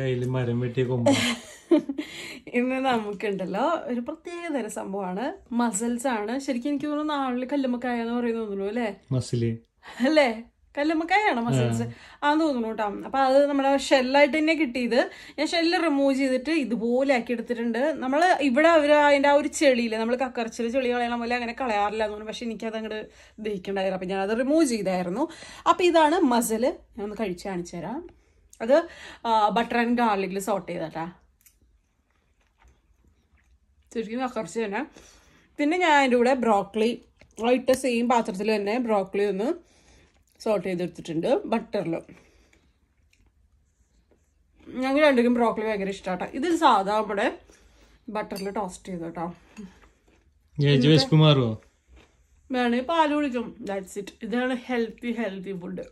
കയ്യിൽ മരം വെട്ടിയ കൊമ്പ് ഇന്ന് നമുക്കുണ്ടല്ലോ ഒരു പ്രത്യേക തരം സംഭവമാണ് മസിൽസ് ആണ് ശരിക്കും എനിക്ക് തോന്നുന്നു നാളിൽ കല്ലുമ്മക്കായ എന്ന് പറയുന്ന തോന്നുന്നു അല്ലേ മസില് അല്ലേ കല്ലുമ്മക്കായാണ് മസിൽസ് ആന്ന് തോന്നുന്നു കേട്ടോ അപ്പൊ അത് നമ്മുടെ ഷെല്ലായിട്ട് തന്നെ കിട്ടിയത് ഞാൻ ഷെല്ല് റിമൂവ് ചെയ്തിട്ട് ഇതുപോലെ ആക്കി എടുത്തിട്ടുണ്ട് നമ്മൾ ഇവിടെ അവര് അതിന്റെ ആ ഒരു ചെളിയില് നമ്മൾ കക്കറച്ചിൽ ചെളി കളയണം പോലെ അങ്ങനെ കളയാറില്ല എന്ന് പറഞ്ഞു പക്ഷെ എനിക്കത് അങ്ങോട്ട് ദഹിക്കണ്ടായിരുന്നു അപ്പൊ ഞാൻ അത് റിമൂവ് ചെയ്തായിരുന്നു അപ്പൊ ഇതാണ് മസിൽ ഞാൻ ഒന്ന് കഴിച്ച് കാണിച്ചു തരാം അത് ബട്ടർ ആൻഡ് ഗാർലിക്കിൽ സോട്ട് ചെയ്തട്ടാ ശരിക്കും കുറച്ച് തന്നെ പിന്നെ ഞാൻ അതിൻ്റെ കൂടെ ബ്രോക്കളി ഇട്ട സെയിം പാത്രത്തിൽ തന്നെ ബ്രോക്കളി ഒന്ന് സോട്ട് ചെയ്തെടുത്തിട്ടുണ്ട് ബട്ടറിൽ ഞങ്ങൾ രണ്ടുപേരും ബ്രോക്കളി ഭയങ്കര ഇഷ്ടമാട്ടോ ഇത് സാധാ നമ്മുടെ ബട്ടറിൽ ടോസ്റ്റ് ചെയ്തു കേട്ടോ വേണേ പാല് കുടിക്കും ദാറ്റ്സ് ഇറ്റ് ഇതാണ് ഹെൽത്തി ഹെൽത്തി ഫുഡ്